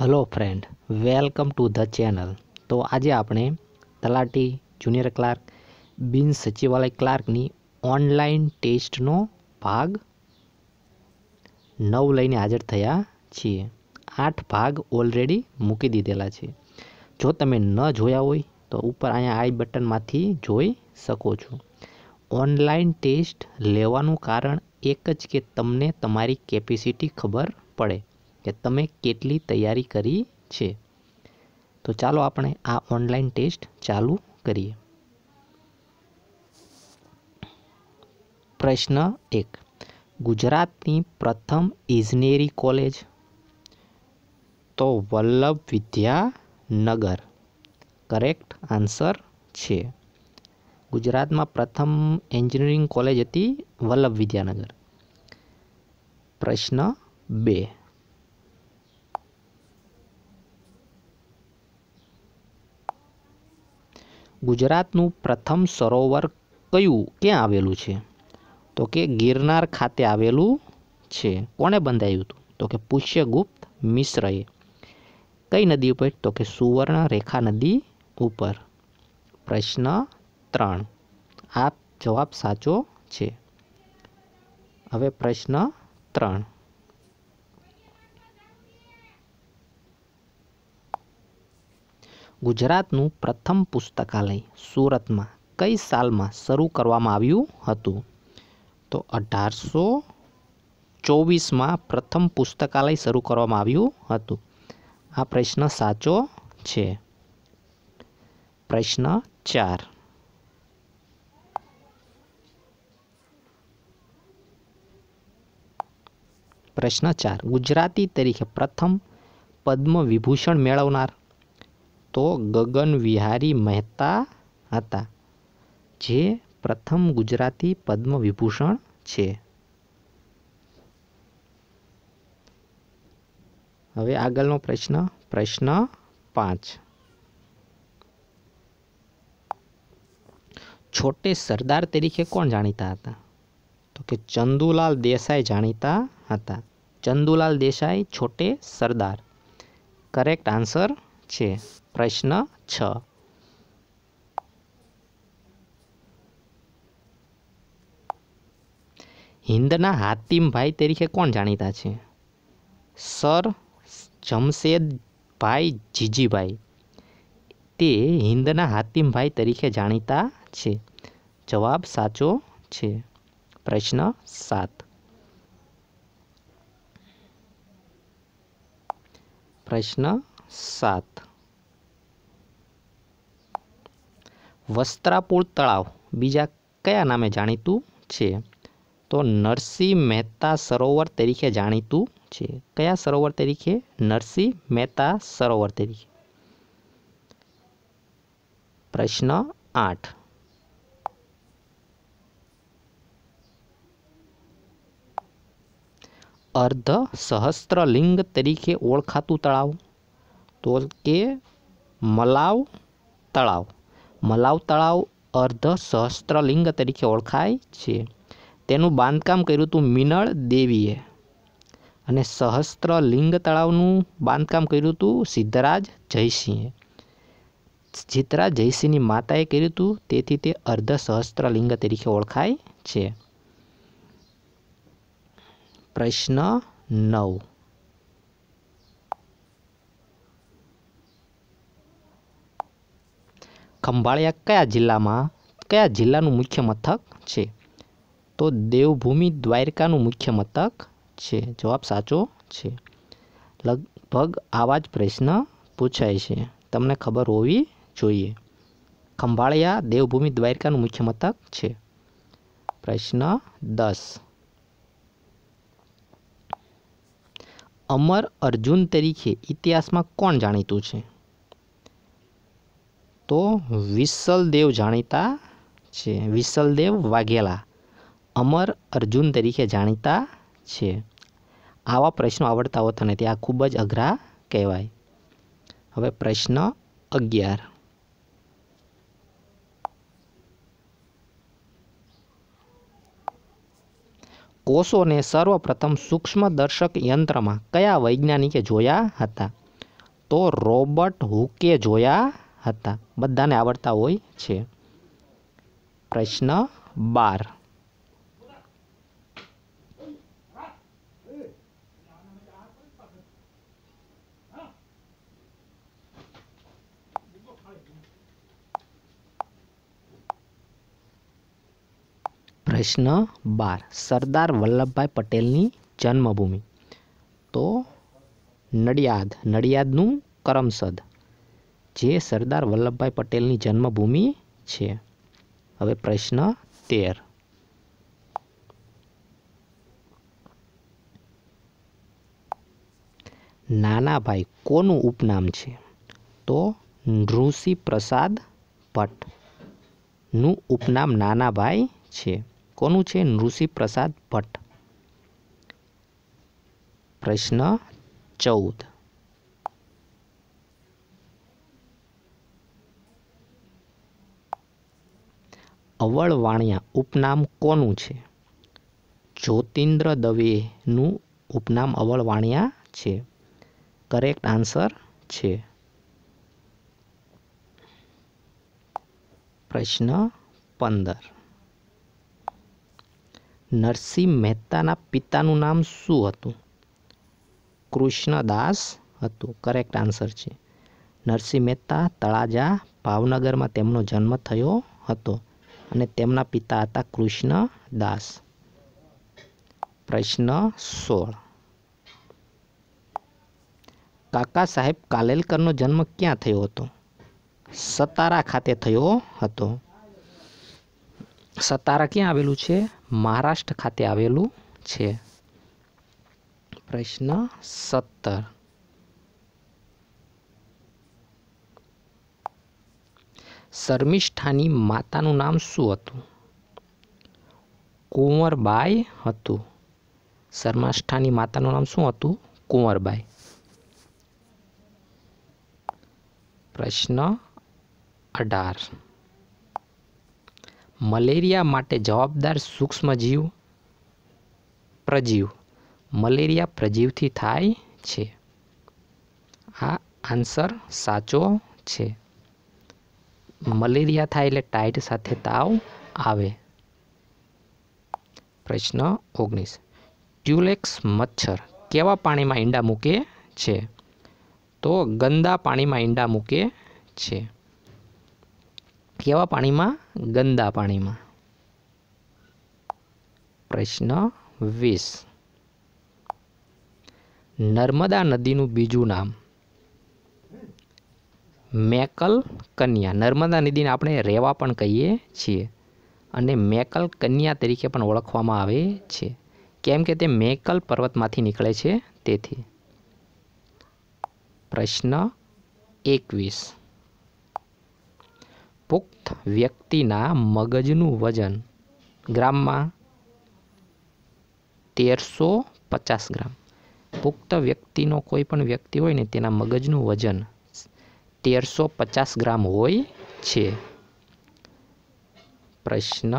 hello friend welcome to the channel તો આજે આપણે તલાટી જુનિયર ક્લાર્ક બિન સચિવાલય ક્લાર્કની ઓનલાઈન ટેસ્ટનો ભાગ નવ લઈને હાજર થયા છીએ આઠ ભાગ ઓલરેડી મૂકી દીધેલા છે જો તમે ન જોયા હોય તો ઉપર અહીંયા આઈ બટનમાંથી જોઈ શકો છો ઓનલાઈન ટેસ્ટ લેવાનું કારણ એક જ કે તમને તમારી કેપેસિટી ખબર પડે કે તમે કેટલી તૈયારી કરી છે તો ચાલો આપણે આ ઓનલાઈન ટેસ્ટ ચાલુ કરીએ પ્રશ્ન એક ગુજરાતની પ્રથમ ઇજનેરી કોલેજ તો વલ્લભ વિદ્યાનગર કરેક્ટ આન્સર છે ગુજરાતમાં પ્રથમ એન્જિનિયરિંગ કોલેજ હતી વલ્લભ વિદ્યાનગર પ્રશ્ન બે ગુજરાતનું પ્રથમ સરોવર કયું ક્યાં આવેલું છે તો કે ગિરનાર ખાતે આવેલું છે કોણે બંધાયું હતું તો કે પુષ્યગુપ્ત મિશ્રએ કઈ નદી ઉપર તો કે સુવર્ણ રેખા નદી ઉપર પ્રશ્ન ત્રણ આ જવાબ સાચો છે હવે પ્રશ્ન ત્રણ ગુજરાતનું પ્રથમ પુસ્તકાલય સુરતમાં કઈ સાલમાં શરૂ કરવામાં આવ્યું હતું તો અઢારસો ચોવીસમાં પ્રથમ પુસ્તકાલય શરૂ કરવામાં આવ્યું હતું આ પ્રશ્ન સાચો છે પ્રશ્ન ચાર પ્રશ્ન ચાર ગુજરાતી તરીકે પ્રથમ પદ્મ વિભૂષણ મેળવનાર તો ગગન વિહારી મહેતા હતા જે પ્રથમ ગુજરાતી પદ્મવિભૂષણ છે હવે આગળનો પ્રશ્ન પ્રશ્ન પાંચ છોટે સરદાર તરીકે કોણ જાણીતા હતા તો કે ચંદુલાલ દેસાઈ જાણીતા હતા ચંદુલાલ દેસાઈ છોટે સરદાર કરેક્ટ આન્સર છે પ્રશ્ન છ હિન્દના હાતિમભાઈ તરીકે કોણ જાણીતા છે સર જમશેદભાઈ જીજીભાઈ તે હિન્દના હાતિમભાઈ તરીકે જાણીતા છે જવાબ સાચો છે પ્રશ્ન સાત પ્રશ્ન સાત વસ્ત્રાપુર તળાવ બીજા કયા નામે જાણીતું છે તો નરસિંહ મહેતા સરોવર તરીકે જાણીતું છે કયા સરોવર તરીકે નરસિંહ મહેતા સરોવર તરીકે પ્રશ્ન આઠ અર્ધ સહસ્ત્રલિંગ તરીકે ઓળખાતું તળાવ તો કે મલાવ તળાવ મલાવ તળાવ અર્ધ સહસ્ત્રલિંગ તરીકે ઓળખાય છે તેનું બાંધકામ કર્યું હતું મિનળ દેવીએ અને સહસ્ત્રલિંગ તળાવનું બાંધકામ કર્યું હતું સિદ્ધરાજ જયસિંહે સિદ્ધરાજ જયસિંહની માતાએ કર્યું હતું તેથી તે અર્ધ સહસ્ત્રલિંગ તરીકે ઓળખાય છે પ્રશ્ન નવ ખંભાળિયા કયા જિલ્લામાં કયા જિલ્લાનું મુખ્ય મથક છે તો દેવભૂમિ દ્વારકાનું મુખ્ય મથક છે જવાબ સાચો છે લગભગ આવા જ પ્રશ્ન પૂછાય છે તમને ખબર હોવી જોઈએ ખંભાળિયા દેવભૂમિ દ્વારકાનું મુખ્ય મથક છે પ્રશ્ન દસ અમર અર્જુન તરીકે ઇતિહાસમાં કોણ જાણીતું છે તો વિસલદેવ જાણીતા છે વિસલદેવ વાઘેલા અમર અર્જુન તરીકે જાણીતા છે આવા પ્રશ્નો આવડતા હોતા નથી આ ખૂબ જ અઘરા કહેવાય હવે પ્રશ્ન અગિયાર કોષોને સર્વપ્રથમ સૂક્ષ્મદર્શક યંત્રમાં કયા વૈજ્ઞાનિકે જોયા હતા તો રોબર્ટ હુકે જોયા હતા બધાને આવડતા હોય છે પ્રશ્ન બાર પ્રશ્ન બાર સરદાર વલ્લભભાઈ પટેલની જન્મભૂમિ તો નડિયાદ નડિયાદનું કરમસદ જે સરદાર વલ્લભભાઈ પટેલની જન્મભૂમિ છે હવે પ્રશ્ન તેર નાનાભાઈ કોનું ઉપનામ છે તો નૃષિ પ્રસાદ ભટ્ટનું ઉપનામ નાનાભાઈ છે કોનું છે નૃષિ પ્રસાદ ભટ્ટ પ્રશ્ન ચૌદ અવળવાણિયા ઉપનામ કોનું છે જ્યોતિન્દ્ર દવેનું ઉપનામ અવળવાણિયા છે કરેક્ટ આન્સર છે પ્રશ્ન પંદર નરસિંહ મહેતાના પિતાનું નામ શું હતું કૃષ્ણદાસ હતું કરેક્ટ આન્સર છે નરસિંહ મહેતા તળાજા ભાવનગરમાં તેમનો જન્મ થયો હતો અને તેમના પિતા હતા કૃષ્ણ દાસ પ્રશ્ન સોળ કાકા સાહેબ કાલેલકરનો જન્મ ક્યાં થયો હતો સતારા ખાતે થયો હતો સતારા ક્યાં આવેલું છે મહારાષ્ટ્ર ખાતે આવેલું છે પ્રશ્ન સત્તર શર્મિષ્ઠાની માતાનું નામ શું હતું કુંવરબાઈ હતું શર્માષ્ઠાની માતાનું નામ શું હતું કુંવરબાઈ પ્રશ્ન અઢાર મલેરિયા માટે જવાબદાર સૂક્ષ્મજીવ પ્રજીવ મલેરિયા પ્રજીવથી થાય છે આ આન્સર સાચો છે મલેરિયા થાય એટલે ટાઈટ સાથે તાવ આવે પ્રશ્ન ઓગણીસ ટ્યુલેક્સ મચ્છર કેવા પાણીમાં ઈંડા મૂકે છે તો ગંદા પાણીમાં ઈંડા મૂકે છે કેવા પાણીમાં ગંદા પાણીમાં પ્રશ્ન વીસ નર્મદા નદીનું બીજું નામ મેકલ કન્યા નર્મદા નદીને આપણે રેવા પણ કહીએ છીએ અને મેકલ કન્યા તરીકે પણ ઓળખવામાં આવે છે કેમ કે તે મેકલ પર્વતમાંથી નીકળે છે તેથી પ્રશ્ન એકવીસ પુખ્ત વ્યક્તિના મગજનું વજન ગ્રામમાં તેરસો પચાસ ગ્રામ પુખ્ત વ્યક્તિનો કોઈ પણ વ્યક્તિ હોય ને તેના મગજનું વજન તેરસો પચાસ ગ્રામ હોય છે પ્રશ્ન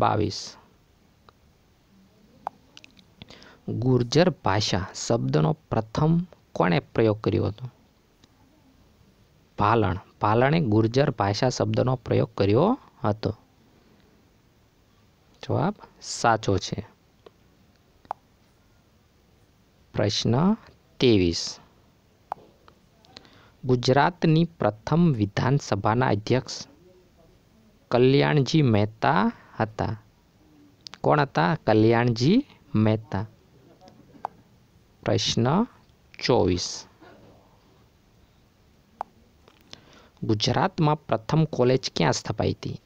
બાવીસ ગુર્જર ભાષા શબ્દનો પ્રથમ કોણે પ્રયોગ કર્યો હતો પાલણ પાલણે ગુર્જર ભાષા શબ્દનો પ્રયોગ કર્યો હતો જવાબ સાચો છે પ્રશ્ન ત્રેવીસ ગુજરાતની પ્રથમ વિધાનસભાના અધ્યક્ષ કલ્યાણજી મહેતા હતા કોણ હતા કલ્યાણજી મહેતા પ્રશ્ન ચોવીસ ગુજરાતમાં પ્રથમ કોલેજ ક્યાં સ્થપાઈ હતી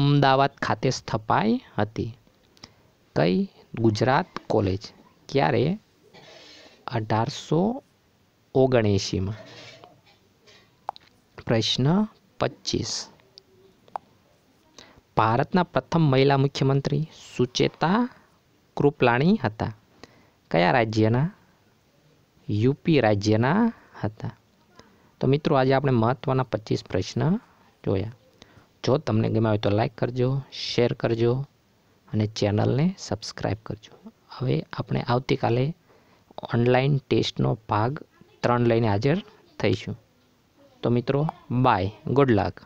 અમદાવાદ ખાતે સ્થપાઈ હતી કઈ ગુજરાત કોલેજ ક્યારે અઢારસો ઓગણએંશીમાં પ્રશ્ન પચીસ ભારતના પ્રથમ મહિલા મુખ્યમંત્રી સુચેતા કૃપલાણી હતા કયા રાજ્યના યુપી રાજ્યના હતા તો મિત્રો આજે આપણે મહત્ત્વના પચીસ પ્રશ્ન જોયા જો તમને ગમ્યા હોય તો લાઈક કરજો શેર કરજો અને ચેનલને સબસ્ક્રાઈબ કરજો હવે આપણે આવતીકાલે ઓનલાઈન ટેસ્ટનો ભાગ ત્રણ લઈને હાજર થઈશું તો મિત્રો બાય ગુડ લક